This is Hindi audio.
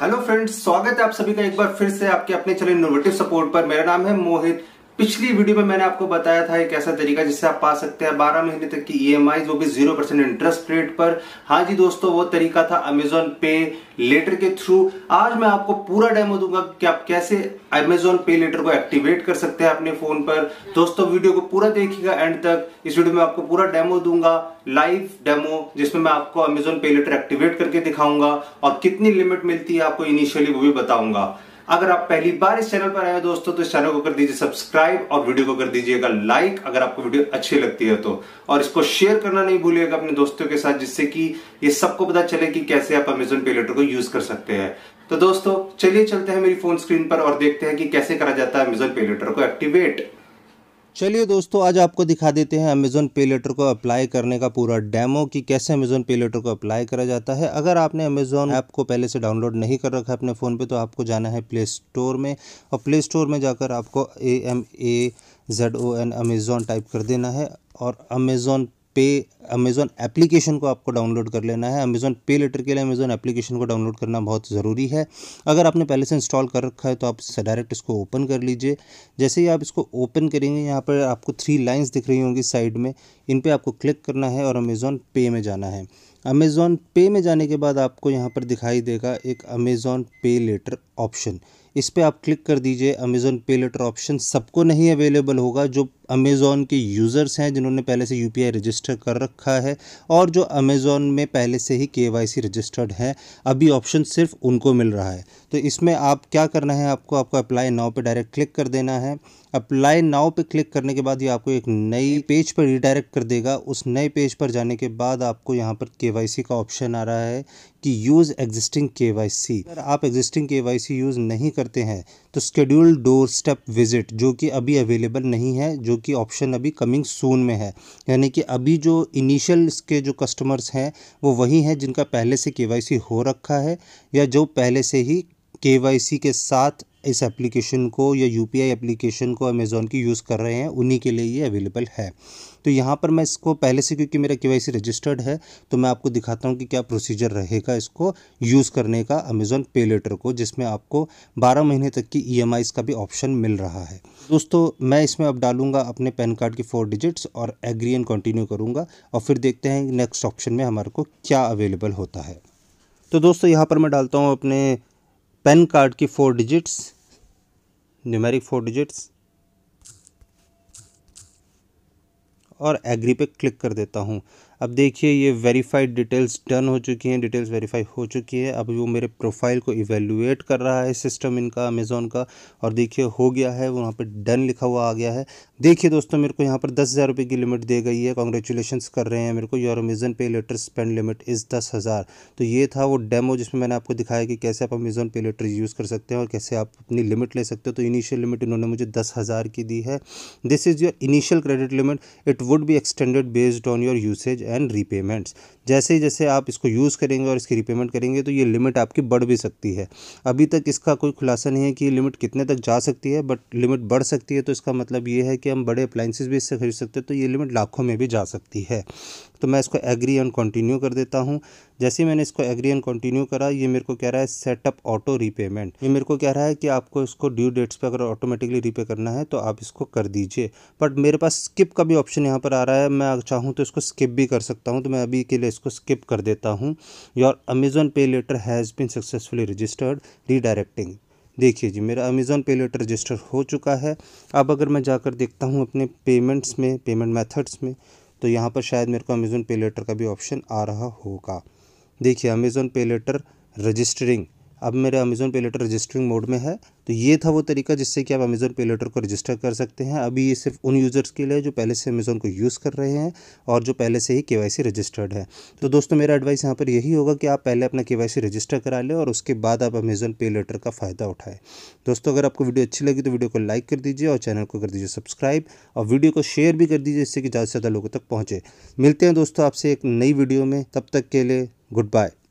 हेलो फ्रेंड्स स्वागत है आप सभी का एक बार फिर से आपके अपने चैनल इनोवेटिव सपोर्ट पर मेरा नाम है मोहित पिछली वीडियो में मैंने आपको बताया था एक ऐसा तरीका जिससे आप पा सकते हैं 12 महीने तक की ई e वो भी जीरो परसेंट इंटरेस्ट रेट पर हाँ जी दोस्तों वो तरीका था अमेजोन पे लेटर के थ्रू आज मैं आपको पूरा डेमो दूंगा कि आप कैसे अमेजोन पे लेटर को एक्टिवेट कर सकते हैं अपने फोन पर दोस्तों वीडियो को पूरा देखिएगा एंड तक इस वीडियो में आपको पूरा डेमो दूंगा लाइव डेमो जिसमें मैं आपको अमेजोन पे लेटर एक्टिवेट करके दिखाऊंगा और कितनी लिमिट मिलती है आपको इनिशियली वो भी बताऊंगा अगर आप पहली बार इस चैनल पर आए हो दोस्तों तो इस चैनल को कर दीजिए सब्सक्राइब और वीडियो को कर दीजिएगा लाइक अगर आपको वीडियो अच्छी लगती है तो और इसको शेयर करना नहीं भूलिएगा अपने दोस्तों के साथ जिससे कि ये सबको पता चले कि कैसे आप अमेजोन पे लेटर को यूज कर सकते हैं तो दोस्तों चलिए चलते हैं मेरी फोन स्क्रीन पर और देखते हैं कि कैसे करा जाता है अमेजोन पे लेटर को एक्टिवेट चलिए दोस्तों आज आपको दिखा देते हैं अमेज़ोन पे लेटर को अप्लाई करने का पूरा डेमो कि कैसे अमेज़ोन पे लेटर को अप्लाई करा जाता है अगर आपने अमेज़ोन ऐप को पहले से डाउनलोड नहीं कर रखा है अपने फ़ोन पे तो आपको जाना है प्ले स्टोर में और प्ले स्टोर में जाकर आपको A M A Z O N Amazon type कर देना है और अमेज़ोन पे अमेज़ॉन एप्लीकेशन को आपको डाउनलोड कर लेना है अमेज़ॉन पे लेटर के लिए अमेज़ॉन एप्लीकेशन को डाउनलोड करना बहुत ज़रूरी है अगर आपने पहले से इंस्टॉल कर रखा है तो आप डायरेक्ट इसको ओपन कर लीजिए जैसे ही आप इसको ओपन करेंगे यहाँ पर आपको थ्री लाइन्स दिख रही होंगी साइड में इन पर आपको क्लिक करना है और अमेज़ॉन पे में जाना है अमेज़ॉन पे में जाने के बाद आपको यहाँ पर दिखाई देगा एक अमेज़ॉन पे लेटर ऑप्शन इस पर आप क्लिक कर दीजिए अमेज़ॉन पे लेटर ऑप्शन सबको नहीं अवेलेबल होगा जो अमेज़ॉन के यूज़र्स हैं जिन्होंने पहले से यू रजिस्टर कर रखा है और जो अमेज़ॉन में पहले से ही के रजिस्टर्ड हैं अभी ऑप्शन सिर्फ उनको मिल रहा है तो इसमें आप क्या करना है आपको आपको अप्लाई नाव पर डायरेक्ट क्लिक कर देना है अप्लाई नाव पर क्लिक करने के बाद ये आपको एक नई पेज पर रिडायरेक्ट कर देगा उस नए पेज पर जाने के बाद आपको यहाँ पर के का ऑप्शन आ रहा है कि यूज़ एग्जिस्टिंग के अगर आप एग्जिस्टिंग के यूज़ नहीं करते हैं तो स्केड्यूल्ड डोर स्टेप विजिट जो कि अभी अवेलेबल नहीं है जो कि ऑप्शन अभी कमिंग सून में है यानी कि अभी जो इनिशियल के जो कस्टमर्स हैं वो वही हैं जिनका पहले से के हो रखा है या जो पहले से ही के के साथ इस एप्लीकेशन को या यू पी आई एप्लीकेशन को अमेज़ोन की यूज़ कर रहे हैं उन्हीं के लिए ये अवेलेबल है तो यहाँ पर मैं इसको पहले से क्योंकि मेरा के रजिस्टर्ड है तो मैं आपको दिखाता हूँ कि क्या प्रोसीजर रहेगा इसको यूज़ करने का अमेज़ॉन पे लेटर को जिसमें आपको बारह महीने तक की ई का भी ऑप्शन मिल रहा है दोस्तों मैं इसमें अब डालूंगा अपने पैन कार्ड के फोर डिजिट्स और एग्री एंड कंटिन्यू करूँगा और फिर देखते हैं नेक्स्ट ऑप्शन में हमारे को क्या अवेलेबल होता है तो दोस्तों यहाँ पर मैं डालता हूँ अपने पैन कार्ड की four digits numeric four digits और एग्री पे क्लिक कर देता हूँ अब देखिए ये वेरीफाइड डिटेल्स डन हो चुकी हैं डिटेल्स वेरीफाई हो चुकी है अब वो मेरे प्रोफाइल को इवेल्यूएट कर रहा है सिस्टम इनका अमेज़ोन का और देखिए हो गया है वहाँ पर डन लिखा हुआ आ गया है देखिए दोस्तों मेरे को यहाँ पर दस हज़ार रुपये की लिमिट दे गई है कॉन्ग्रेचुलेशन कर रहे हैं मेरे को your Amazon pay later spend limit is दस हज़ार तो ये था वो डेमो जिसमें मैंने आपको दिखाया कि कैसे आप अमेज़ोन पे लेटर यूज़ कर सकते हैं और कैसे आप अपनी लिमिट ले सकते हो तो इनिशियल लिमिट इन्होंने मुझे दस हज़ार की दी है this is your initial credit limit it would be extended based on your usage and repayments जैसे ही जैसे आप इसको यूज़ करेंगे और इसकी रीपेमेंट करेंगे तो ये लिमिट आपकी बढ़ भी सकती है अभी तक इसका कोई खुलासा नहीं है कि लिमिट कितने तक जा सकती है बट लिमिट बढ़ सकती है तो इसका मतलब ये है कि हम बड़े अप्लाइंसिस भी इससे खरीद सकते हैं तो ये लिमिट लाखों में भी जा सकती है तो मैं इसको एग्री एंड कंटिन्यू कर देता हूँ जैसे मैंने इसको एग्री एंड कंटिन्यू करा ये मेरे को कह रहा है सेटअप ऑटो रीपेमेंट ये मेरे को कह रहा है कि आपको इसको ड्यू डेट्स पर अगर ऑटोमेटिकली रीपे करना है तो आप इसको कर दीजिए बट मेरे पास स्किप का भी ऑप्शन यहाँ पर आ रहा है मैं चाहूँ तो इसको स्किप भी कर सकता हूँ तो मैं अभी के लिए इसको स्किप कर देता हूँ your Amazon pay later has been successfully registered redirecting देखिए जी मेरा अमेज़ॉन पे लेटर रजिस्टर हो चुका है अब अगर मैं जाकर देखता हूँ अपने पेमेंट्स में पेमेंट मेथड्स में तो यहाँ पर शायद मेरे को अमेज़ोन पे लेटर का भी ऑप्शन आ रहा होगा देखिए अमेज़ोन पे लेटर रजिस्टरिंग अब मेरा अमेज़ोन पे लेटर रजिस्टरिंग मोड में है तो ये था वो तरीका जिससे कि आप अमेज़ोन पे लेटर को रजिस्टर कर सकते हैं अभी ये सिर्फ उन यूज़र्स के लिए जो पहले से अमेज़ोन को यूज़ कर रहे हैं और जो पहले से ही के रजिस्टर्ड है तो दोस्तों मेरा एडवाइस यहाँ पर यही होगा कि आप पहले अपना के रजिस्टर करा लें और उसके बाद आप अमेज़ोन पे लेटर का फ़ायदा उठाएँ दोस्तों अगर आपको वीडियो अच्छी लगी तो वीडियो को लाइक कर दीजिए और चैनल को कर दीजिए सब्सक्राइब और वीडियो को शेयर भी कर दीजिए जिससे कि ज़्यादा से ज़्यादा लोगों तक पहुँचे मिलते हैं दोस्तों आपसे एक नई वीडियो में तब तक के लिए गुड बाय